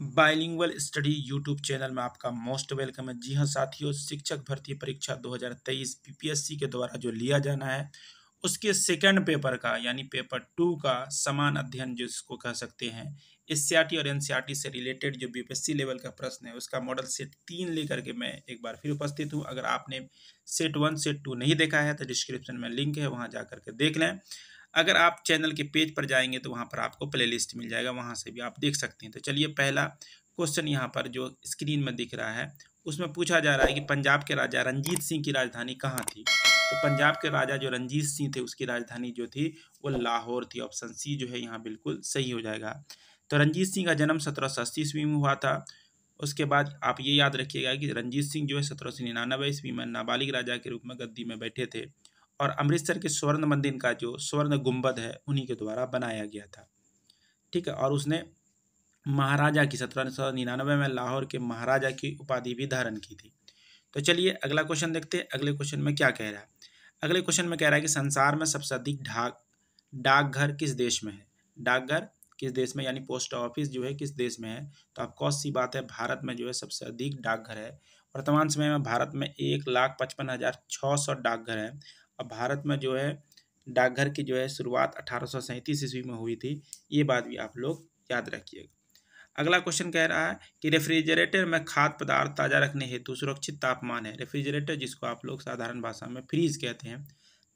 bilingual study YouTube channel में आपका most welcome है जी हाँ साथियों शिक्षक भर्ती परीक्षा 2023 पीपीएससी के द्वारा जो लिया जाना है उसके सेकंड पेपर का यानी पेपर टू का समान अध्ययन जो इसको कह सकते हैं एस e और एन e से रिलेटेड जो बीपीएससी लेवल का प्रश्न है उसका मॉडल सेट तीन लेकर के मैं एक बार फिर उपस्थित हूँ अगर आपने सेट वन सेट टू नहीं देखा है तो डिस्क्रिप्शन में लिंक है वहाँ जा करके देख लें अगर आप चैनल के पेज पर जाएंगे तो वहाँ पर आपको प्लेलिस्ट मिल जाएगा वहाँ से भी आप देख सकते हैं तो चलिए पहला क्वेश्चन यहाँ पर जो स्क्रीन में दिख रहा है उसमें पूछा जा रहा है कि पंजाब के राजा रंजीत सिंह की राजधानी कहाँ थी तो पंजाब के राजा जो रंजीत सिंह थे उसकी राजधानी जो थी वो लाहौर थी ऑप्शन सी जो है यहाँ बिल्कुल सही हो जाएगा तो रंजीत सिंह का जन्म सत्रह सौ अस्सी ईस्वी में हुआ था उसके बाद आप ये याद रखिएगा कि रंजीत सिंह जो है सत्रह सौ निन्यानवे ईस्वी में नाबालिग राजा के रूप में गद्दी में बैठे थे और अमृतसर के स्वर्ण मंदिर का जो स्वर्ण गुम्बद है उन्हीं के द्वारा बनाया गया था ठीक है और उसने महाराजा की सत्रह सौ निन्यानवे में लाहौर के महाराजा की उपाधि भी धारण की थी तो चलिए अगला क्वेश्चन देखते हैं अगले क्वेश्चन में क्या कह रहा है अगले क्वेश्चन में कह रहा है कि संसार में सबसे अधिक ढाक डाकघर किस देश में है डाकघर किस देश में यानी पोस्ट ऑफिस जो है किस देश में है तो आप कौन सी बात है भारत में जो है सबसे अधिक डाकघर है वर्तमान समय में भारत में एक लाख पचपन हज़ार छः सौ डाकघर हैं अब भारत में जो है डाकघर की जो है शुरुआत अठारह ईस्वी में हुई थी ये बात भी आप लोग याद रखिएगा अगला क्वेश्चन कह रहा है कि रेफ्रिजरेटर में खाद्य पदार्थ ताज़ा रखने हेतु सुरक्षित तापमान है रेफ्रिजरेटर जिसको आप लोग साधारण भाषा में फ्रीज कहते हैं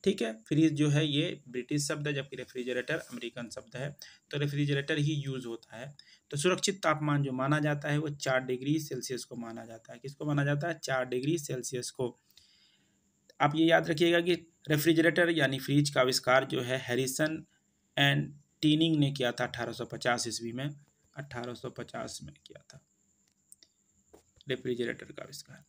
ठीक है फ्रीज जो है ये ब्रिटिश शब्द है जबकि रेफ्रिजरेटर अमेरिकन शब्द है तो रेफ्रिजरेटर ही यूज़ होता है तो सुरक्षित तापमान जो माना जाता है वो चार डिग्री सेल्सियस को माना जाता है किसको माना जाता है चार डिग्री सेल्सियस को आप ये याद रखिएगा कि रेफ्रिजरेटर यानी फ्रिज का आविष्कार जो है हैरिसन एंड टीनिंग ने किया था 1850 ईस्वी में 1850 में किया था रेफ्रिजरेटर का आविष्कार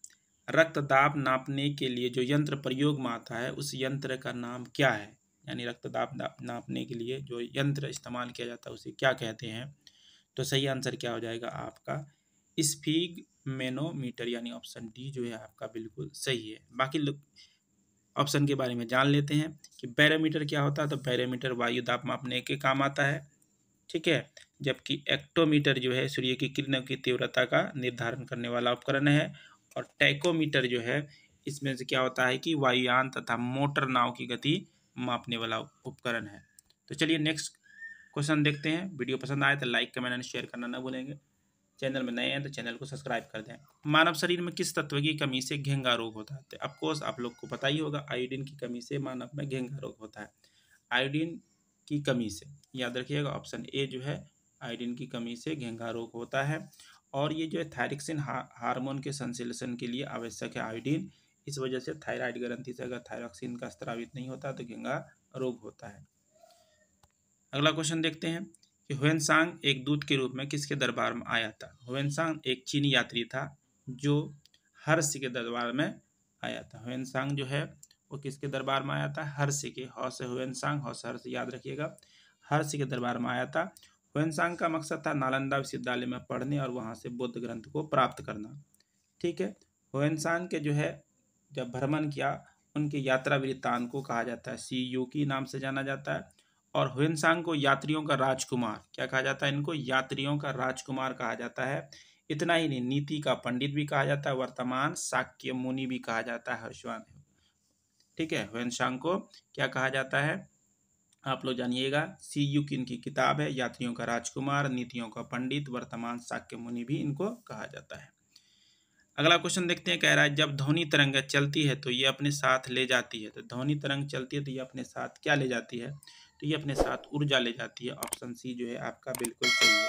रक्त दाब नापने के लिए जो यंत्र प्रयोग में आता है उस यंत्र का नाम क्या है यानी रक्त दाब नापने के लिए जो यंत्र इस्तेमाल किया जाता है उसे क्या कहते हैं तो सही आंसर क्या हो जाएगा आपका स्फीग मेनोमीटर यानी ऑप्शन डी जो है आपका बिल्कुल सही है बाकी लोग ऑप्शन के बारे में जान लेते हैं कि बैरोमीटर क्या होता है तो बैरोमीटर वायु दाप मापने के काम आता है ठीक है जबकि एक्टोमीटर जो है सूर्य की किरणों की तीव्रता का निर्धारण करने वाला उपकरण है और टैकोमीटर जो है इसमें से क्या होता है कि वायुयान तथा मोटर नाव की गति मापने वाला उपकरण है तो चलिए नेक्स्ट क्वेश्चन देखते हैं वीडियो पसंद आए तो लाइक कमेंट एंड शेयर करना ना भूलेंगे चैनल में नए हैं तो चैनल को सब्सक्राइब कर दें मानव शरीर में किस तत्व की कमी से घेंगा रोग होता है अफकोर्स तो आप लोग को पता ही होगा आयोडीन की कमी से मानव में घेंगा रोग होता है आयोडीन की कमी से याद रखिएगा ऑप्शन ए जो है आयोडीन की कमी से घेंगा रोग होता है और ये जो है थायरिक्सिन हार्मोन के संश्लेषण के लिए आवश्यक है आयोडीन इस वजह से थायराइड ग्रंथि से अगर थायरॉक्सिन का स्त्रावित नहीं होता तो घेंगा रोग होता है अगला क्वेश्चन देखते हैं कि हुएनसांग एक दूत के रूप में किसके दरबार में आया था हुएनसांग एक चीनी यात्री था जो हर्ष के दरबार में आया था हुएनसांग जो है वो किसके दरबार में आया था हर्ष के हौस हुएनसांग हौस हर्ष याद रखिएगा हर्ष के दरबार में आया था हुएनसांग का मकसद था नालंदा विश्वविद्यालय में पढ़ने और वहाँ से बौद्ध ग्रंथ को प्राप्त करना ठीक है हुएनसांग के जो है जब भ्रमण किया उनके यात्रा वृत्तांत को कहा जाता है सी यू की नाम से जाना जाता है और हुनसांग को यात्रियों का राजकुमार क्या कहा जाता है इनको यात्रियों का राजकुमार कहा जाता है इतना ही नहीं नीति का पंडित भी कहा जाता है वर्तमान साक्य मुनि भी कहा जाता है हर्षवान ठीक है हुनसांग को क्या कहा जाता है आप लोग जानिएगा सी यू की इनकी किताब है यात्रियों का राजकुमार नीतियों का पंडित वर्तमान साक्य मुनि भी इनको कहा जाता है अगला क्वेश्चन देखते हैं कह रहा है जब ध्वनि तरंग चलती है तो ये अपने साथ ले जाती है तो ध्वनि तरंग चलती है तो ये अपने साथ क्या ले जाती है तो ये अपने साथ ऊर्जा ले जाती है ऑप्शन सी जो है आपका बिल्कुल सही है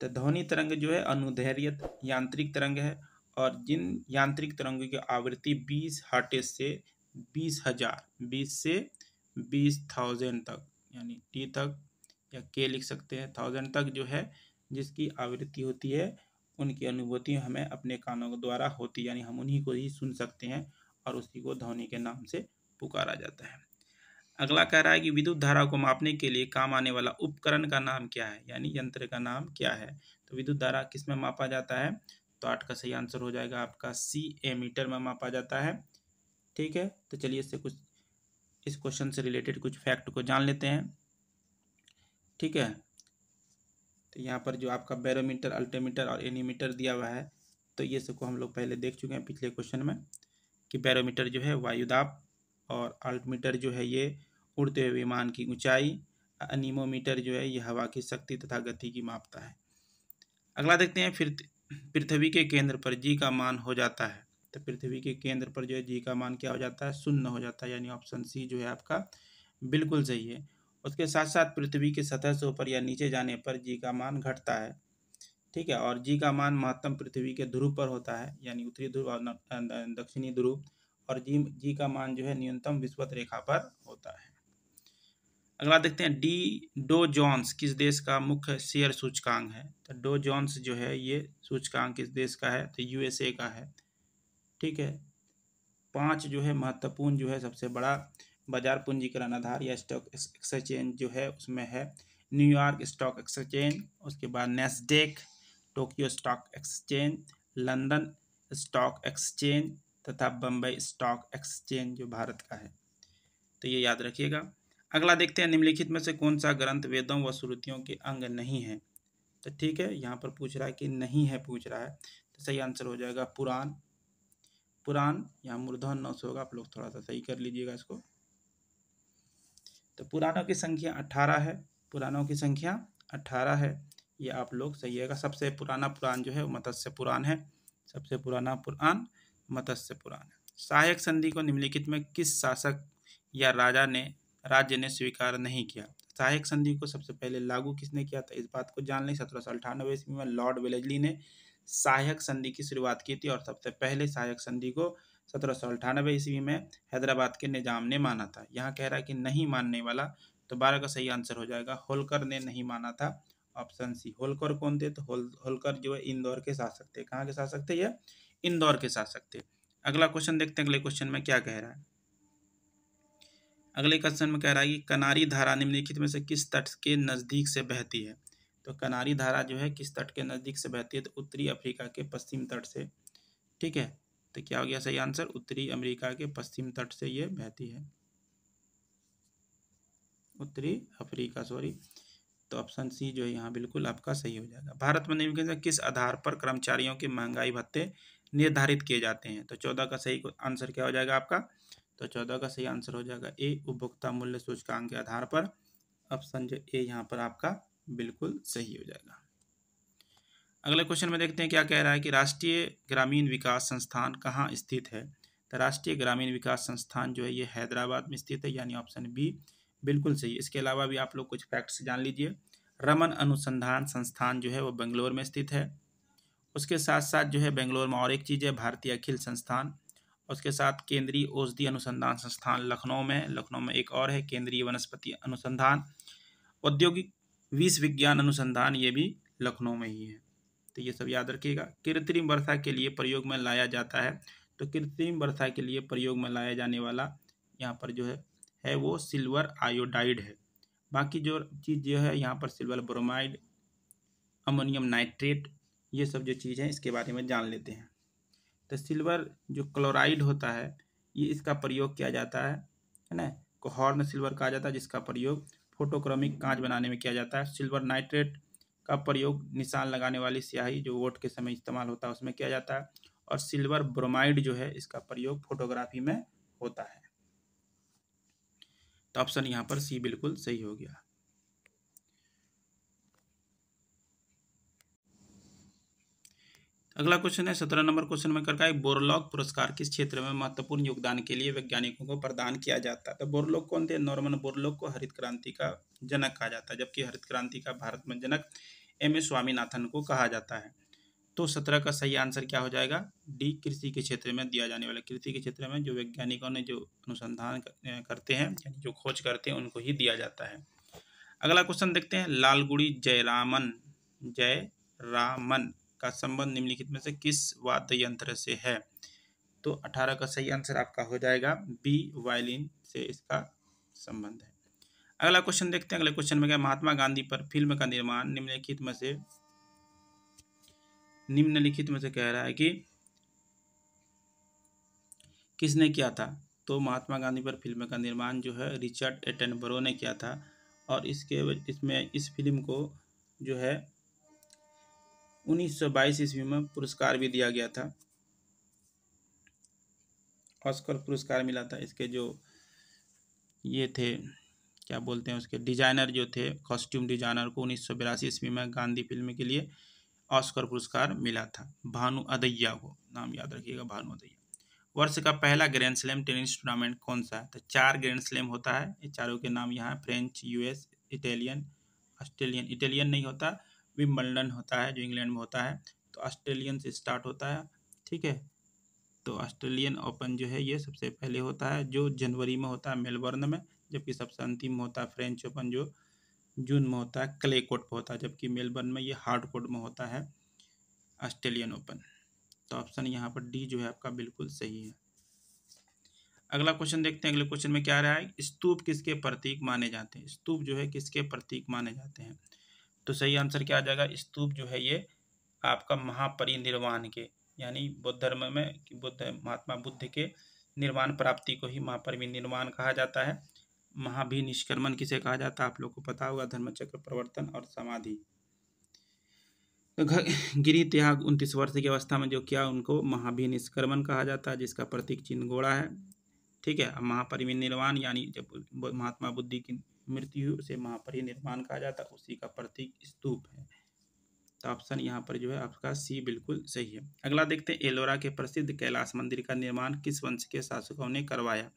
तो ध्वनि तरंग जो है अनुधैर्यत यांत्रिक तरंग है और जिन यांत्रिक तरंगों की आवृत्ति बीस हटे से बीस हजार बीस से बीस थाउजेंड तक यानी टी तक या के लिख सकते हैं थाउजेंड तक जो है जिसकी आवृत्ति होती है उनकी अनुभूति हमें अपने कानों के द्वारा होती है यानी हम उन्हीं को ही सुन सकते हैं और उसी को ध्वनि के नाम से पुकारा जाता है अगला कह रहा है कि विद्युत धारा को मापने के लिए काम आने वाला उपकरण का नाम क्या है यानी यंत्र का नाम क्या है तो विद्युत धारा किस में मापा जाता है तो आठ का सही आंसर हो जाएगा आपका सी ए मीटर में मापा जाता है ठीक है तो चलिए इससे कुछ इस क्वेश्चन से रिलेटेड कुछ फैक्ट को जान लेते हैं ठीक है तो यहाँ पर जो आपका बैरोमीटर अल्टीमीटर और एनीमीटर दिया हुआ है तो ये सबको हम लोग पहले देख चुके हैं पिछले क्वेश्चन में कि बैरोमीटर जो है वायुदाब और अल्टमीटर जो है ये उड़ते हुए विमान की ऊंचाई अनिमोमीटर जो है ये हवा की शक्ति तथा गति की मापता है अगला देखते हैं फिर पृथ्वी के केंद्र पर जी का मान हो जाता है तो पृथ्वी के केंद्र पर जो है जी का मान क्या हो जाता है शून्य हो जाता है यानी ऑप्शन सी जो है आपका बिल्कुल सही है उसके साथ साथ पृथ्वी के सतह से ऊपर या नीचे जाने पर जी का मान घटता है ठीक है और जी का मान महत्तम पृथ्वी के ध्रुव पर होता है यानी उत्तरी ध्रुव और दक्षिणी ध्रुव और जी जी का मान जो है न्यूनतम विश्वत रेखा पर होता है अगला देखते हैं डी डो जॉन्स किस देश का मुख्य शेयर सूचकांक है तो डो जॉन्स जो है ये सूचकांक किस देश का है तो यूएसए का है ठीक है पांच जो है महत्वपूर्ण जो है सबसे बड़ा बाजार पूंजीकरण आधार या स्टॉक एक्सचेंज जो है उसमें है न्यूयॉर्क स्टॉक एक्सचेंज उसके बाद Nasdaq Tokyo stock exchange London stock exchange तथा बम्बई स्टॉक एक्सचेंज जो भारत का है तो ये याद रखिएगा अगला देखते हैं निम्नलिखित में से कौन सा ग्रंथ वेदों व श्रुतियों के अंग नहीं है तो ठीक है यहाँ पर पूछ रहा है कि नहीं है पूछ रहा है तो सही आंसर हो जाएगा पुराण पुराण यहाँ मूर्धन नौ होगा आप लोग थोड़ा सा सही कर लीजिएगा इसको तो पुराणों की संख्या अठारह है पुराणों की संख्या अठारह है ये आप लोग सही है सबसे पुराना पुराण जो है मत्स्य पुराण है सबसे पुराना पुराण मत्स्य पुराण सहायक संधि को निम्नलिखित में किस शासक या राजा ने राज्य ने स्वीकार नहीं किया सहायक संधि को सबसे पहले लागू किसने किया था इस बात को जान लें सत्रह सौ अठानवे ईस्वी में लॉर्ड वेलेजली ने सहायक संधि की शुरुआत की थी और सबसे पहले सहायक संधि को सत्रह सौ अठानवे ईस्वी में हैदराबाद के निजाम ने माना था यहाँ कह रहा है कि नहीं मानने वाला तो बारह का सही आंसर हो जाएगा होलकर ने नहीं माना था ऑप्शन सी होलकर कौन थे तो होल होलकर जो है इंदौर के शासक थे कहाँ के शासक थे यह इंदौर के शासक थे अगला क्वेश्चन देखते हैं अगले क्वेश्चन में क्या कह रहा है अगले क्वेश्चन में कह रहा है कि कनारी धारा निम्नलिखित में से किस तट के नज़दीक से बहती है तो कनारी धारा जो है किस तट के नज़दीक से बहती है तो उत्तरी अफ्रीका के पश्चिम तट से ठीक है तो क्या हो गया सही आंसर उत्तरी अमेरिका के पश्चिम तट से ये बहती है उत्तरी अफ्रीका सॉरी तो ऑप्शन सी जो है यहाँ बिल्कुल आपका सही हो जाएगा भारत में निम्नलिखित किस आधार पर कर्मचारियों के महंगाई भत्ते निर्धारित किए जाते हैं तो चौदह का सही आंसर क्या हो जाएगा आपका तो चौदह का सही आंसर हो जाएगा ए उपभोक्ता मूल्य सूचकांक के आधार पर ऑप्शन जो ए यहाँ पर आपका बिल्कुल सही हो जाएगा अगले क्वेश्चन में देखते हैं क्या कह रहा है कि राष्ट्रीय ग्रामीण विकास संस्थान कहाँ स्थित है तो राष्ट्रीय ग्रामीण विकास संस्थान जो है ये हैदराबाद में स्थित है यानी ऑप्शन बी बिल्कुल सही इसके अलावा भी आप लोग कुछ फैक्ट्स जान लीजिए रमन अनुसंधान संस्थान जो है वो बेंगलोर में स्थित है उसके साथ साथ जो है बेंगलोर में और एक चीज़ है भारतीय अखिल संस्थान उसके साथ केंद्रीय औषधि अनुसंधान संस्थान लखनऊ में लखनऊ में एक और है केंद्रीय वनस्पति अनुसंधान औद्योगिक विश्व विज्ञान अनुसंधान ये भी लखनऊ में ही है तो ये सब याद रखिएगा कृत्रिम वर्षा के लिए प्रयोग में लाया जाता है तो कृत्रिम वर्षा के लिए प्रयोग में लाया जाने वाला यहाँ पर जो है है वो सिल्वर आयोडाइड है बाकी जो चीज़ जो है यहाँ पर सिल्वर ब्रोमाइड अमोनियम नाइट्रेट ये सब जो चीज़ है इसके बारे में जान लेते हैं तो सिल्वर जो क्लोराइड होता है ये इसका प्रयोग किया जाता है है ना को हॉर्न सिल्वर कहा जाता है जिसका प्रयोग फोटोक्रोमिक कांच बनाने में किया जाता है सिल्वर नाइट्रेट का प्रयोग निशान लगाने वाली स्याही जो वोट के समय इस्तेमाल होता है उसमें किया जाता है और सिल्वर ब्रोमाइड जो है इसका प्रयोग फोटोग्राफी में होता है तो ऑप्शन यहाँ पर सी बिल्कुल सही हो गया अगला क्वेश्चन है सत्रह नंबर क्वेश्चन में करका है बोरलॉग पुरस्कार किस क्षेत्र में महत्वपूर्ण योगदान के लिए वैज्ञानिकों को प्रदान किया जाता है तो बोरलॉग कौन थे नॉर्मन बोरलॉग को हरित क्रांति का जनक कहा जाता है जबकि हरित क्रांति का भारत में जनक एम ए स्वामीनाथन को कहा जाता है तो सत्रह का सही आंसर क्या हो जाएगा डी कृषि के क्षेत्र में दिया जाने वाला कृषि के क्षेत्र में जो वैज्ञानिकों ने जो अनुसंधान करते हैं यानी जो खोज करते हैं उनको ही दिया जाता है अगला क्वेश्चन देखते हैं लालगुड़ी जयरामन जय रामन का संबंध निम्नलिखित में से किस वाद्य यंत्र से है तो अठारह का सही आंसर आपका हो जाएगा बी वायलिन से इसका संबंध है अगला क्वेश्चन देखते हैं अगले क्वेश्चन में क्या महात्मा गांधी पर फिल्म का निर्माण निम्नलिखित में से निम्नलिखित में से कह रहा है कि किसने किया था तो महात्मा गांधी पर फिल्म का निर्माण जो है रिचर्ड एटनबरो ने किया था और इसके इसमें इस फिल्म को जो है उन्नीस सौ बाईस ईस्वी में पुरस्कार भी दिया गया था ऑस्कर पुरस्कार मिला था इसके जो ये थे क्या बोलते हैं उसके डिजाइनर जो थे कॉस्ट्यूम डिजाइनर को उन्नीस सौ बिरासी ईस्वी में गांधी फिल्म के लिए ऑस्कर पुरस्कार मिला था भानु अदैया को नाम याद रखिएगा भानु अदैया वर्ष का पहला ग्रैंड स्लैम टेनिस टूर्नामेंट कौन सा है तो चार ग्रैंड स्लैम होता है ये चारों के नाम यहाँ French US Italian Australian Italian नहीं होता विम्बलडन होता है जो इंग्लैंड में होता है तो ऑस्ट्रेलियन से स्टार्ट होता है ठीक है तो ऑस्ट्रेलियन ओपन जो है ये सबसे पहले होता है जो जनवरी में होता है मेलबर्न में जबकि सबसे अंतिम में होता है फ्रेंच ओपन जो जून में होता है क्ले कोर्ट पर होता है जबकि मेलबर्न में ये हार्ड कोर्ट में होता है ऑस्ट्रेलियन ओपन तो ऑप्शन यहाँ पर डी जो है आपका बिल्कुल सही है अगला क्वेश्चन देखते हैं अगले क्वेश्चन में क्या रहा है स्तूप किसके प्रतीक माने जाते हैं स्तूप जो है किसके प्रतीक माने जाते हैं तो सही आंसर क्या आ जाएगा स्तूप जो है ये आपका महापरिनिर्वाण के यानी बुद्ध धर्म में बुद्ध महात्मा बुद्ध के निर्वाण प्राप्ति को ही महापरिनिर्वाण कहा जाता है महाभि निष्क्रमण किसे कहा जाता है आप लोग को पता होगा धर्मचक्र प्रवर्तन और समाधि तो गिरी त्याग उनतीस वर्ष की अवस्था में जो किया उनको महाभि निष्क्रमण कहा जाता है जिसका प्रतीक चिन्ह घोड़ा है ठीक है महापरिनिर्वाण यानी जब महात्मा बुद्धि की मृत्यु से महापरिनिर्वाण कहा जाता है उसी का प्रतीक स्तूप है तो ऑप्शन यहाँ पर जो है आपका सी बिल्कुल सही है अगला देखते हैं एलोरा के प्रसिद्ध कैलाश मंदिर का निर्माण किस वंश के शासकों ने करवाया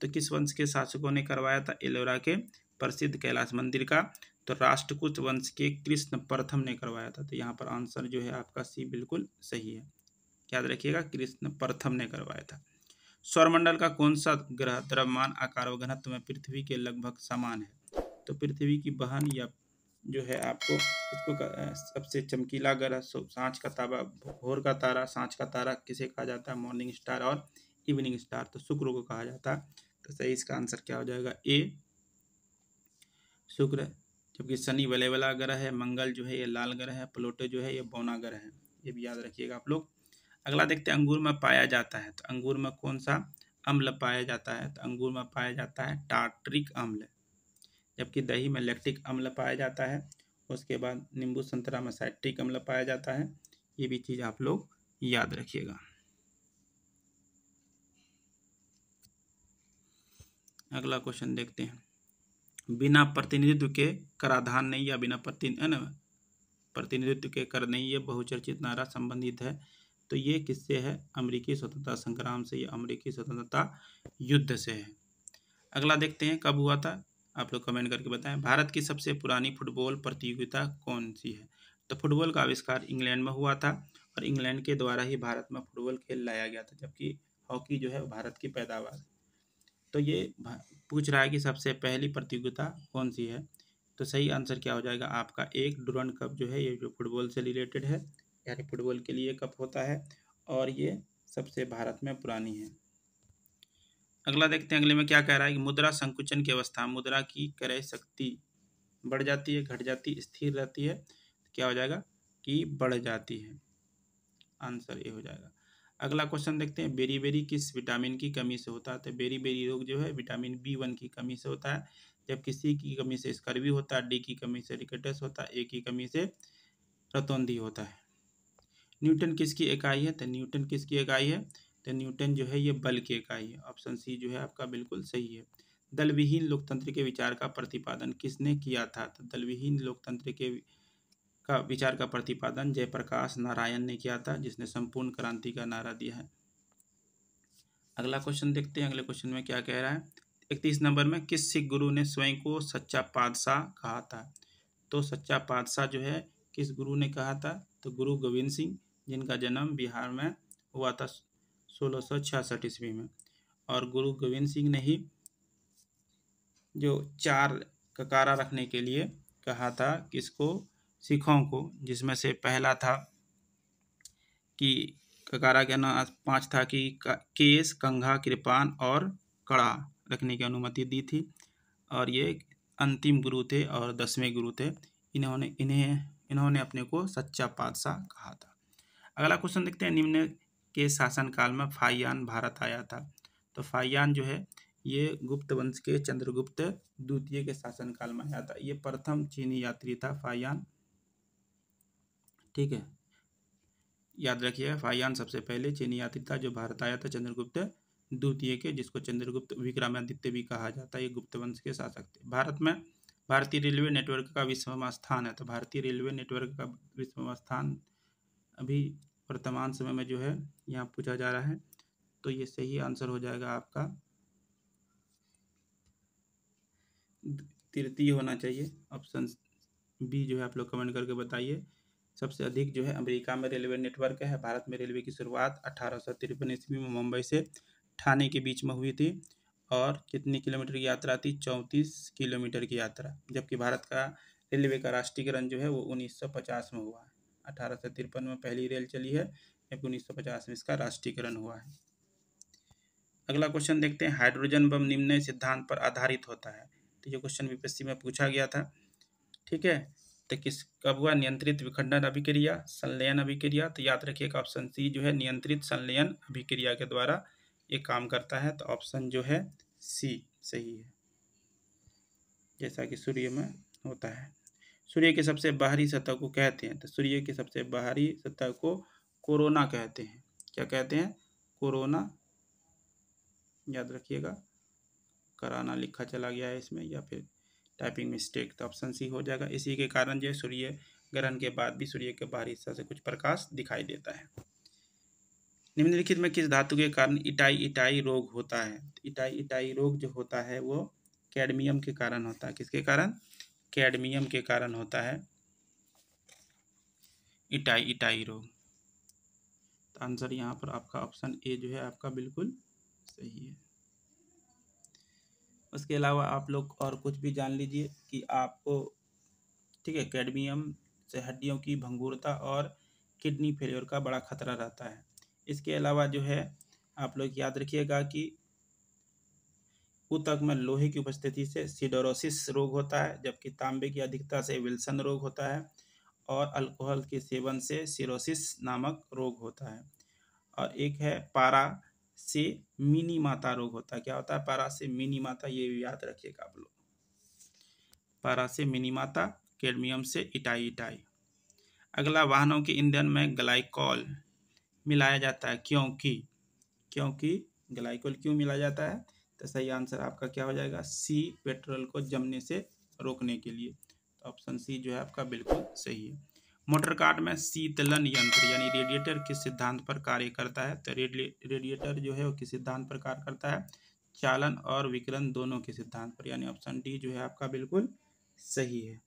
तो किस वंश के शासकों ने करवाया था एलोरा के प्रसिद्ध कैलाश मंदिर का तो राष्ट्रकूट वंश के कृष्ण प्रथम ने करवाया था तो यहाँ पर आंसर जो है आपका सी बिल्कुल सही है याद रखिएगा कृष्ण प्रथम ने करवाया था सौरमंडल का कौन सा ग्रह द्रव्यमान आकार और घनत्व में पृथ्वी के लगभग समान है तो पृथ्वी की बहन या जो है आपको इसको सबसे चमकीला ग्रह सांच का तारा भोर का तारा सांच का तारा किसे कहा जाता है मॉर्निंग स्टार और इवनिंग स्टार तो शुक्र को कहा जाता है तो सही इसका आंसर क्या हो जाएगा ए शुक्र जबकि शनि बले वाला ग्रह है मंगल जो है ये लाल ग्रह है प्लूटो जो है ये बौना ग्रह है ये भी याद रखिएगा आप लोग अगला देखते हैं अंगूर में पाया जाता है तो अंगूर में कौन सा अम्ल पाया जाता है तो अंगूर में पाया जाता है टार्ट्रिक अम्ल जबकि दही में लैक्टिक अम्ल पाया जाता है उसके बाद नींबू संतरा में साइट्रिक अम्ल पाया जाता है ये भी चीज़ आप लोग याद रखिएगा अगला क्वेश्चन देखते हैं बिना प्रतिनिधित्व के कराधान नहीं या बिना प्रति है ना प्रतिनिधित्व के कर नहीं ये बहुचर्चित नारा संबंधित है तो ये किससे है अमेरिकी स्वतंत्रता संग्राम से या अमेरिकी स्वतंत्रता युद्ध से है अगला देखते हैं कब हुआ था आप लोग कमेंट करके बताएं भारत की सबसे पुरानी फुटबॉल प्रतियोगिता कौन सी है तो फुटबॉल का आविष्कार इंग्लैंड में हुआ था और इंग्लैंड के द्वारा ही भारत में फुटबॉल खेल लाया गया था जबकि हॉकी जो है भारत की पैदावार तो ये पूछ रहा है कि सबसे पहली प्रतियोगिता कौन सी है तो सही आंसर क्या हो जाएगा आपका एक डुरन कप जो है ये जो फुटबॉल से रिलेटेड है यानी फुटबॉल के लिए कप होता है और ये सबसे भारत में पुरानी है अगला देखते हैं अगले में क्या कह रहा है कि मुद्रा संकुचन की अवस्था मुद्रा की क्रय शक्ति बढ़ जाती है घट जाती स्थिर रहती है तो क्या हो जाएगा कि बढ़ जाती है आंसर ये हो जाएगा अगला क्वेश्चन देखते हैं बेरी बेरी किस विटामिन की कमी से होता है तो बेरी बेरी रोग जो है विटामिन बी वन की कमी से होता है जबकि सी की कमी से स्कर्वी होता है डी की कमी से रिकेटस होता है ए की कमी से रतौंधी होता है न्यूटन किसकी इकाई है तो न्यूटन किसकी इकाई है तो न्यूटन जो है ये बल की इकाई है ऑप्शन सी जो है आपका बिल्कुल सही है दलविहीन लोकतंत्र के विचार का प्रतिपादन किसने किया था तो दलविहीन लोकतंत्र के का विचार का प्रतिपादन जयप्रकाश नारायण ने किया था जिसने संपूर्ण क्रांति का नारा दिया है अगला क्वेश्चन देखते हैं अगले क्वेश्चन में क्या कह रहा है इकतीस नंबर में किस सिख गुरु ने स्वयं को सच्चा पादशाह कहा था तो सच्चा पादशाह जो है किस गुरु ने कहा था तो गुरु गोविंद सिंह जिनका जन्म बिहार में हुआ था सोलह सौ छियासठ ईस्वी में और गुरु गोविंद सिंह ने ही जो चार ककारा रखने के लिए कहा था किसको सिखों को जिसमें से पहला था कि ककारा के नाम पाँच था कि केस कंघा कृपान और कड़ा रखने की अनुमति दी थी और ये अंतिम गुरु थे और दसवें गुरु थे इन्होंने इन्हें इन्होंने अपने को सच्चा पातशाह कहा था अगला क्वेश्चन देखते हैं निम्न के शासनकाल में फाइयान भारत आया था तो फाइयान जो है ये गुप्त वंश के चंद्रगुप्त द्वितीय के शासनकाल में आया था ये प्रथम चीनी यात्री था फाइयान ठीक है याद रखिए फाइयान सबसे पहले चीनी यात्री था जो भारत आया था चंद्रगुप्त द्वितीय के जिसको चंद्रगुप्त विक्रमादित्य भी कहा जाता है ये गुप्त वंश के शासक थे भारत में भारतीय रेलवे नेटवर्क का विश्वम स्थान है तो भारतीय रेलवे नेटवर्क का विश्व स्थान अभी वर्तमान समय में जो है यहाँ पूछा जा रहा है तो ये सही आंसर हो जाएगा आपका तृतीय होना चाहिए ऑप्शन बी जो है आप लोग कमेंट करके बताइए सबसे अधिक जो है अमेरिका में रेलवे नेटवर्क है भारत में रेलवे की शुरुआत अठारह सौ तिरपन ईस्वी में मुंबई से ठाणे के बीच में हुई थी और कितनी किलोमीटर की यात्रा थी चौंतीस किलोमीटर की यात्रा जबकि भारत का रेलवे का राष्ट्रीयकरण जो है वो 1950 में हुआ है अठारह में पहली रेल चली है जबकि 1950 में इसका राष्ट्रीयकरण हुआ है अगला क्वेश्चन देखते हैं हाइड्रोजन बम निम्न सिद्धांत पर आधारित होता है तो ये क्वेश्चन बीपीएससी में पूछा गया था ठीक है तो किस कब हुआ नियंत्रित विखंडन अभिक्रिया संलयन अभिक्रिया तो याद रखिए ऑप्शन सी जो है नियंत्रित संलयन अभिक्रिया के द्वारा ये काम करता है तो ऑप्शन जो है सी सही है जैसा कि सूर्य में होता है सूर्य के सबसे बाहरी सतह को कहते हैं तो सूर्य के सबसे बाहरी सतह को कोरोना कहते हैं क्या कहते हैं कोरोना याद रखिएगा कराना लिखा चला गया है इसमें या फिर टाइपिंग मिस्टेक तो ऑप्शन सी हो जाएगा इसी के कारण जो सूर्य ग्रहण के बाद भी सूर्य के बाहरी हिस्सा से कुछ प्रकाश दिखाई देता है निम्नलिखित में किस धातु के कारण इटाई इटाई रोग होता है तो इटाई इटाई रोग जो होता है वो कैडमियम के कारण होता है किसके कारण कैडमियम के कारण होता है इटाई इटाई रोग तो आंसर यहाँ पर आपका ऑप्शन ए जो है आपका बिल्कुल सही है उसके अलावा आप लोग और कुछ भी जान लीजिए कि आपको ठीक है कैडमियम से हड्डियों की भंगूरता और किडनी फेलियर का बड़ा खतरा रहता है इसके अलावा जो है आप लोग याद रखिएगा कि ऊतक में लोहे की उपस्थिति से सिडोरोसिस रोग होता है जबकि तांबे की अधिकता से विल्सन रोग होता है और अल्कोहल के सेवन से सिरोसिस नामक रोग होता है और एक है पारा से मिनी माता रोग होता है क्या होता है पारा से मिनी माता ये याद रखिएगा आप लोग पारा से मिनी माता कैडमियम से इटाई इटाई अगला वाहनों के ईंधन में ग्लाइकॉल मिलाया जाता है क्योंकि क्योंकि ग्लाइकॉल क्यों मिलाया जाता है तो सही आंसर आपका क्या हो जाएगा सी पेट्रोल को जमने से रोकने के लिए तो ऑप्शन सी जो है आपका बिल्कुल सही है मोटर कार्ड में शीतलन यंत्र यानी रेडिएटर किस सिद्धांत पर कार्य करता है तो रेडिएटर जो है वो किस सिद्धांत पर कार्य करता है चालन और विकलन दोनों के सिद्धांत पर यानी ऑप्शन डी जो है आपका बिल्कुल सही है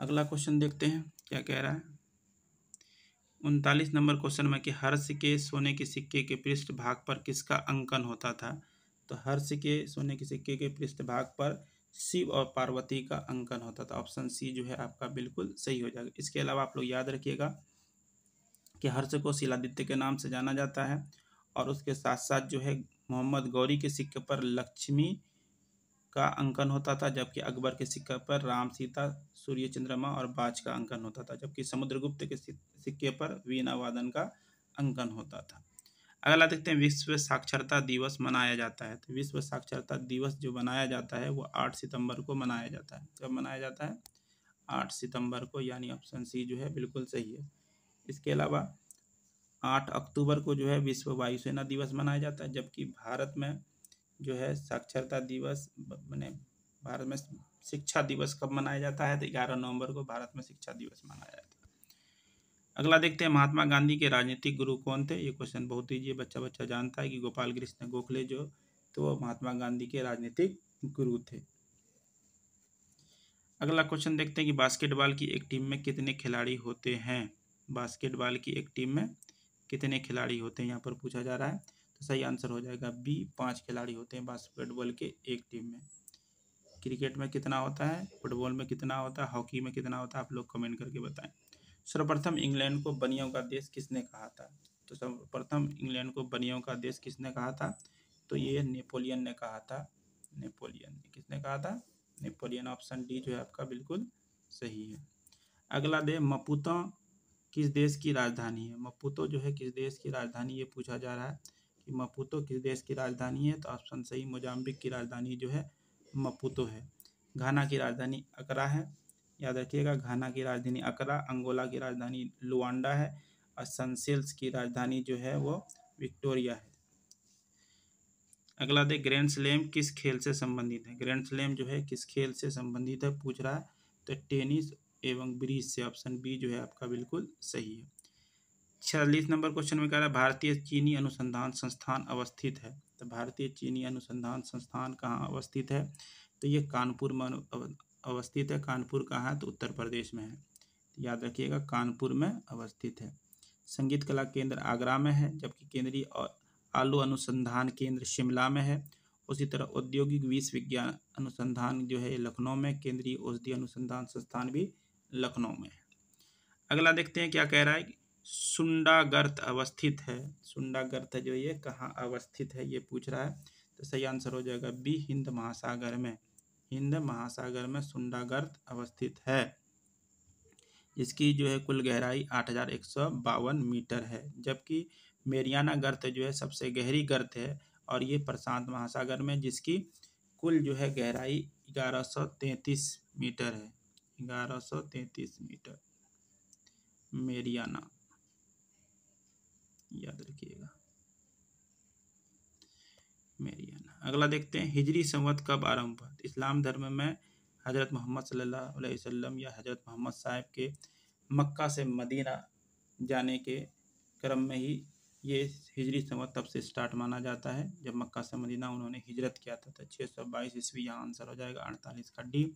अगला क्वेश्चन देखते हैं क्या कह रहा है उनतालीस नंबर क्वेश्चन में कि हर्ष के सोने के सिक्के के पृष्ठ भाग पर किसका अंकन होता था तो हर्ष के सोने के सिक्के के पृष्ठ भाग पर शिव और पार्वती का अंकन होता था ऑप्शन सी जो है आपका बिल्कुल सही हो जाएगा इसके अलावा आप लोग याद रखिएगा कि हर्ष को शिलादित्य के नाम से जाना जाता है और उसके साथ साथ जो है मोहम्मद गौरी के सिक्के पर लक्ष्मी का अंकन होता था जबकि अकबर के सिक्के पर राम सीता सूर्य चंद्रमा और बाज का अंकन होता था जबकि समुद्रगुप्त के सिक्के पर वीणा वादन का अंकन होता था अगला देखते हैं विश्व साक्षरता दिवस मनाया जाता है तो विश्व साक्षरता दिवस जो मनाया जाता है वो आठ सितंबर को मनाया जाता है कब मनाया जाता है आठ सितंबर को यानी ऑप्शन सी जो है बिल्कुल सही है इसके अलावा आठ अक्टूबर को जो है विश्व वायुसेना दिवस मनाया जाता है जबकि भारत में जो है साक्षरता दिवस मैंने भारत में शिक्षा दिवस कब मनाया जाता है तो ग्यारह नवंबर को भारत में शिक्षा दिवस मनाया जाता है अगला देखते हैं महात्मा गांधी के राजनीतिक गुरु कौन थे ये क्वेश्चन बहुत ही बच्चा बच्चा जानता है कि गोपाल कृष्ण गोखले जो तो महात्मा गांधी के राजनीतिक गुरु थे अगला क्वेश्चन देखते हैं कि बास्केटबॉल की एक टीम में कितने खिलाड़ी होते हैं बास्केटबॉल की एक टीम में कितने खिलाड़ी होते हैं यहाँ पर पूछा जा रहा है तो सही आंसर हो जाएगा बी पांच खिलाड़ी होते हैं बास्केटबॉल के एक टीम में क्रिकेट में कितना होता है फुटबॉल में कितना होता है हॉकी में कितना होता है आप लोग कमेंट करके बताएं सर्वप्रथम इंग्लैंड को बनियों का देश किसने कहा था तो सर्वप्रथम इंग्लैंड को बनियों का देश किसने कहा था तो ये नेपोलियन ने कहा था नेपोलियन ने किसने कहा था नेपोलियन ऑप्शन डी जो है आपका बिल्कुल सही है अगला दे मपूतो किस देश की राजधानी है मपूतो जो है किस देश की राजधानी ये पूछा जा रहा है कि मपूतो किस देश की राजधानी है तो ऑप्शन सही मोजाम्बिक की राजधानी जो है मपूतो है घाना की राजधानी अकरा है याद रखिएगा घाना की राजधानी अकरा अंगोला की राजधानी लुआंडा है और सनसेल्स की राजधानी जो है वो विक्टोरिया है अगला देख ग्रैंड स्लैम किस खेल से संबंधित है ग्रैंड स्लैम जो है किस खेल से संबंधित है पूछ रहा है तो टेनिस एवं ब्रिज से ऑप्शन बी जो है आपका बिल्कुल सही है छियालीस नंबर क्वेश्चन में कह रहा है भारतीय चीनी अनुसंधान संस्थान अवस्थित है तो भारतीय चीनी अनुसंधान संस्थान कहाँ अवस्थित है तो ये कानपुर में अवस्थित है कानपुर कहाँ है तो उत्तर प्रदेश में है तो याद रखिएगा कानपुर में अवस्थित है संगीत कला केंद्र आगरा में है जबकि केंद्रीय आलू अनुसंधान केंद्र शिमला में है उसी तरह औद्योगिक विश्वविज्ञान अनुसंधान जो है लखनऊ में केंद्रीय औषधि अनुसंधान संस्थान भी लखनऊ में है अगला देखते हैं क्या कह रहा है सुंडा गर्त अवस्थित है सुंडा गर्त जो ये कहाँ अवस्थित है ये पूछ रहा है तो सही आंसर हो जाएगा बी हिंद महासागर में हिंद महासागर में सुंडा गर्त अवस्थित है जिसकी जो है कुल गहराई आठ हज़ार एक सौ बावन मीटर है जबकि मेरियाना गर्त जो है सबसे गहरी गर्त है और ये प्रशांत महासागर में जिसकी कुल जो है गहराई ग्यारह सौ तैंतीस मीटर है ग्यारह सौ तैंतीस मीटर मेरियाना याद रखिएगा मेरियन अगला देखते हैं हिजरी संवत कब आरंभ हुआ इस्लाम धर्म में हज़रत मोहम्मद सल्लल्लाहु अलैहि वसल्लम या हज़रत मोहम्मद साहब के मक्का से मदीना जाने के क्रम में ही ये हिजरी संवत तब से स्टार्ट माना जाता है जब मक्का से मदीना उन्होंने हिजरत किया था तो छः सौ बाईस ईस्वी यहाँ आंसर हो जाएगा अड़तालीस का डी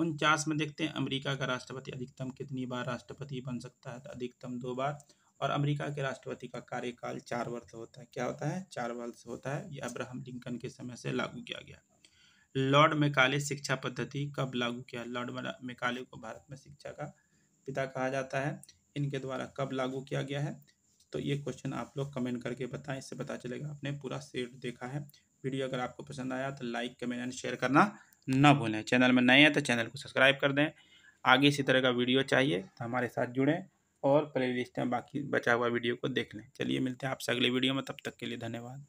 उनचास में देखते हैं अमरीका का राष्ट्रपति अधिकतम कितनी बार राष्ट्रपति बन सकता है तो अधिकतम दो बार और अमेरिका के राष्ट्रपति का कार्यकाल चार वर्ष होता है क्या होता है चार वर्ष होता है यह अब्राहम लिंकन के समय से लागू किया गया लॉर्ड मेकाले शिक्षा पद्धति कब लागू किया लॉर्ड मेकाले को भारत में शिक्षा का पिता कहा जाता है इनके द्वारा कब लागू किया गया है तो ये क्वेश्चन आप लोग कमेंट करके बताएं इससे पता चलेगा आपने पूरा सेट देखा है वीडियो अगर आपको पसंद आया तो लाइक कमेंट एंड शेयर करना ना भूलें चैनल में नए हैं तो चैनल को सब्सक्राइब कर दें आगे इसी तरह का वीडियो चाहिए तो हमारे साथ जुड़ें और लिस्ट में बाकी बचा हुआ वीडियो को देख लें चलिए मिलते हैं आपसे अगले वीडियो में तब तक के लिए धन्यवाद